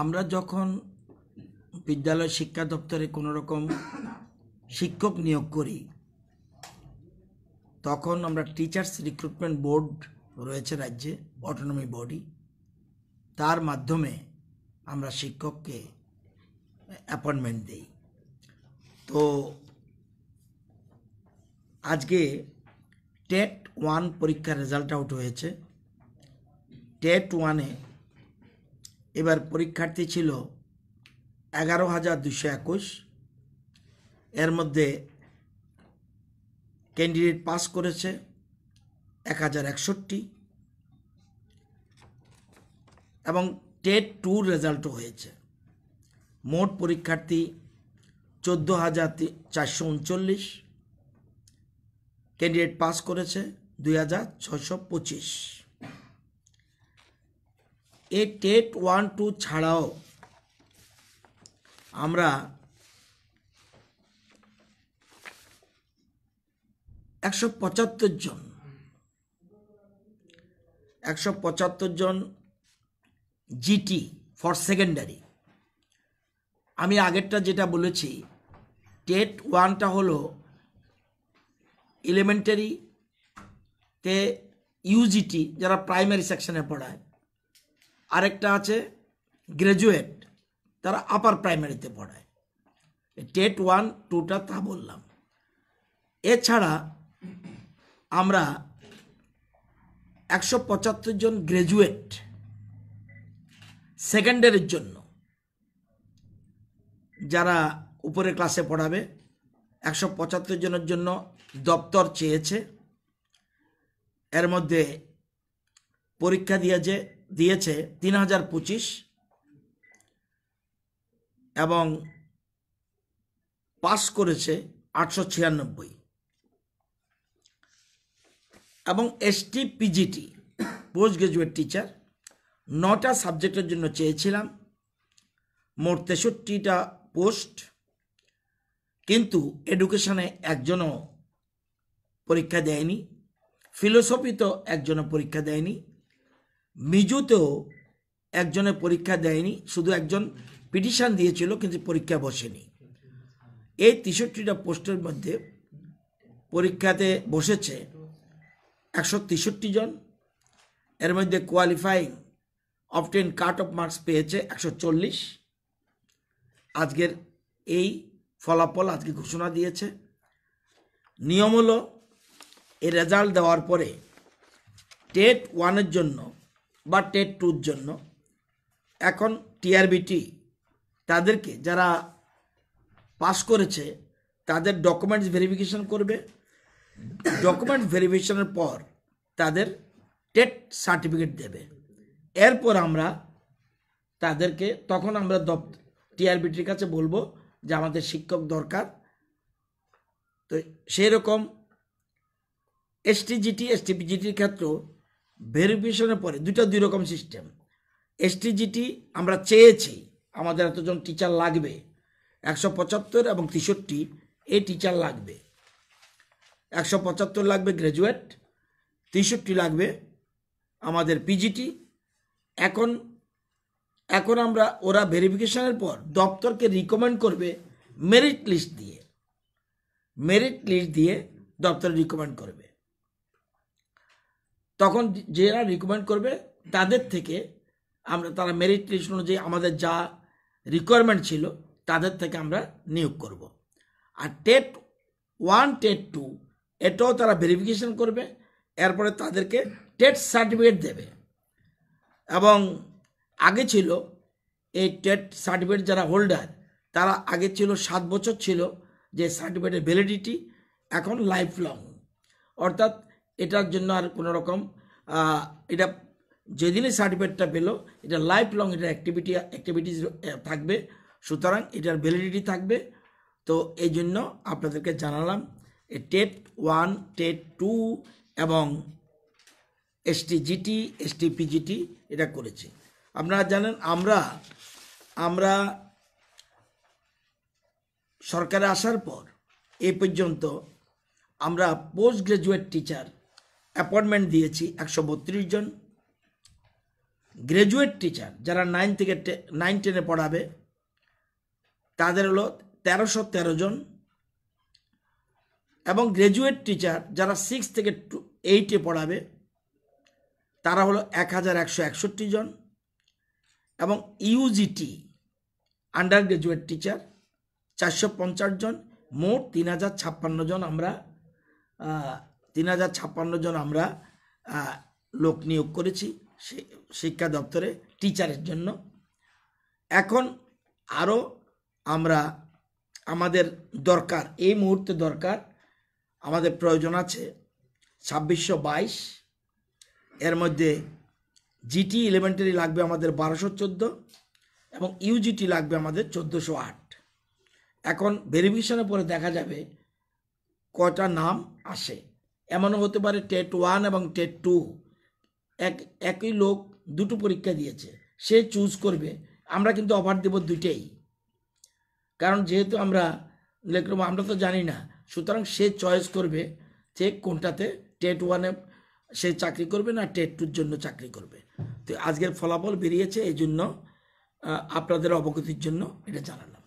আমরা যখন বিদ্যালয় শিক্ষা দপ্তরে কোনো রকম শিক্ষক নিয়োগ করি তখন আমরা টিচার্স রিক্রুটমেন্ট বোর্ড রয়েছে রাজ্যে অটোনমি বডি তার মাধ্যমে আমরা শিক্ষককে অ্যাপয়েন্টমেন্ট দিই তো আজকে টেট ওয়ান পরীক্ষার রেজাল্ট আউট হয়েছে টেট ওয়ানে এবার পরীক্ষার্থী ছিল এগারো হাজার দুশো একুশ এর মধ্যে ক্যান্ডিডেট পাস করেছে এক হাজার একষট্টি এবং টেট টু রেজাল্টও হয়েছে মোট পরীক্ষার্থী চোদ্দো হাজার চারশো উনচল্লিশ ক্যান্ডিডেট পাস করেছে দুই হাজার ছশো পঁচিশ এই টেট ওয়ান টু ছাড়াও আমরা একশো পঁচাত্তর জন একশো পঁচাত্তর জন জিটি ফর সেকেন্ডারি আমি আগেরটা যেটা বলেছি টেট ওয়ানটা হলো এলিমেন্টারিতে ইউজিটি যারা প্রাইমারি সেকশনে পড়ায় আরেকটা আছে গ্র্যাজুয়েট তারা আপার প্রাইমারিতে পড়ায় টেট ওয়ান টুটা তা বললাম এছাড়া আমরা একশো পঁচাত্তর জন গ্র্যাজুয়েট সেকেন্ডারির জন্য যারা উপরে ক্লাসে পড়াবে একশো পঁচাত্তর জনের জন্য দপ্তর চেয়েছে এর মধ্যে পরীক্ষা দিয়েছে দিয়েছে তিন হাজার পঁচিশ এবং পাস করেছে আটশো ছিয়ানব্বই এবং ST PGT post graduate teacher নটা সাবজেক্টের জন্য চেয়েছিলাম মোট তেষট্টিটা পোস্ট কিন্তু এডুকেশনে একজনও পরীক্ষা দেয়নি ফিলোসফি তো একজনও পরীক্ষা দেয়নি মিজুতেও একজনের পরীক্ষা দেয়নি শুধু একজন পিটিশান দিয়েছিল কিন্তু পরীক্ষা বসেনি এই তেষট্টিটা পোস্টের মধ্যে পরীক্ষাতে বসেছে একশো তেষট্টি জন এর মধ্যে qualifying obtain cut off marks পেয়েছে একশো চল্লিশ আজকের এই ফলাফল আজকে ঘোষণা দিয়েছে নিয়ম হলো এই রেজাল্ট দেওয়ার পরে টেট ওয়ানের জন্য বা টেট টুর জন্য এখন টিআরবিটি তাদেরকে যারা পাস করেছে তাদের ডকুমেন্টস ভেরিফিকেশন করবে ডকুমেন্ট ভেরিফিকেশনের পর তাদের টেট সার্টিফিকেট দেবে এরপর আমরা তাদেরকে তখন আমরা দপ টিআরবিটির কাছে বলবো যে আমাদের শিক্ষক দরকার তো সেই রকম এসটিজিটি এসটিপিজিটির ক্ষেত্রেও ভেরিফিকেশনের পরে দুটা দুই রকম সিস্টেম এসটিজিটি আমরা চেয়েছি আমাদের এতজন টিচার লাগবে একশো পঁচাত্তর এবং তেষট্টি এই টিচার লাগবে একশো পঁচাত্তর লাগবে গ্র্যাজুয়েট তেষট্টি লাগবে আমাদের পিজিটি এখন এখন আমরা ওরা ভেরিফিকেশনের পর দপ্তরকে রিকমেন্ড করবে মেরিট লিস্ট দিয়ে মেরিট লিস্ট দিয়ে দপ্তর রিকমেন্ড করবে তখন যারা রিকমেন্ড করবে তাদের থেকে আমরা তারা মেরিট লিস্ট অনুযায়ী আমাদের যা রিকোয়ারমেন্ট ছিল তাদের থেকে আমরা নিয়োগ করব। আর টেট ওয়ান টেট টু এটাও তারা ভেরিফিকেশন করবে এরপরে তাদেরকে টেট সার্টিফিকেট দেবে এবং আগে ছিল এই টেট সার্টিফিকেট যারা হোল্ডার তারা আগে ছিল সাত বছর ছিল যে সার্টিফিকেটের ভ্যালিডিটি এখন লাইফ লং অর্থাৎ এটার জন্য আর কোনো রকম এটা যেদিনই সার্টিফিকেটটা পেলো এটা লাইফ লং এটা অ্যাক্টিভিটি অ্যাক্টিভিটিস থাকবে সুতরাং এটার ভ্যালিডিটি থাকবে তো এই জন্য আপনাদেরকে জানালাম এ টেট ওয়ান টেট টু এবং এসটিজিটি পিজিটি এটা করেছি আপনারা জানেন আমরা আমরা সরকারে আসার পর এ পর্যন্ত আমরা পোস্ট গ্রাজুয়েট টিচার অ্যাপয়েন্টমেন্ট দিয়েছি একশো বত্রিশ জন গ্রাজুয়েট টিচার যারা নাইন থেকে নাইন টেনে পড়াবে তাদের হলো তেরোশো তেরো জন এবং গ্রাজুয়েট টিচার যারা সিক্স থেকে টু এইটে পড়াবে তারা হলো এক হাজার একশো একষট্টি জন এবং ইউজিটি আন্ডার গ্রাজুয়েট টিচার চারশো পঞ্চাশ জন মোট তিন হাজার ছাপ্পান্ন জন আমরা তিন হাজার ছাপ্পান্ন জন আমরা লোক নিয়োগ করেছি শিক্ষা দপ্তরে টিচারের জন্য এখন আরও আমরা আমাদের দরকার এই মুহূর্তে দরকার আমাদের প্রয়োজন আছে ছাব্বিশশো বাইশ এর মধ্যে জিটি ইলেভেন্টারি লাগবে আমাদের বারোশো চোদ্দো এবং ইউজিটি লাগবে আমাদের চোদ্দোশো আট এখন ভেরিফিকেশনের পরে দেখা যাবে কটা নাম আসে এমনও হতে পারে টেট ওয়ান এবং টেট টু এক একই লোক দুটো পরীক্ষা দিয়েছে সে চুজ করবে আমরা কিন্তু অফার দেব দুইটাই কারণ যেহেতু আমরা লেখরম আমরা তো জানি না সুতরাং সে চয়েস করবে যে কোনটাতে টেট ওয়ানে সে চাকরি করবে না টেট টুর জন্য চাকরি করবে তো আজকের ফলাফল বেরিয়েছে এই জন্য আপনাদের অবগতির জন্য এটা জানালাম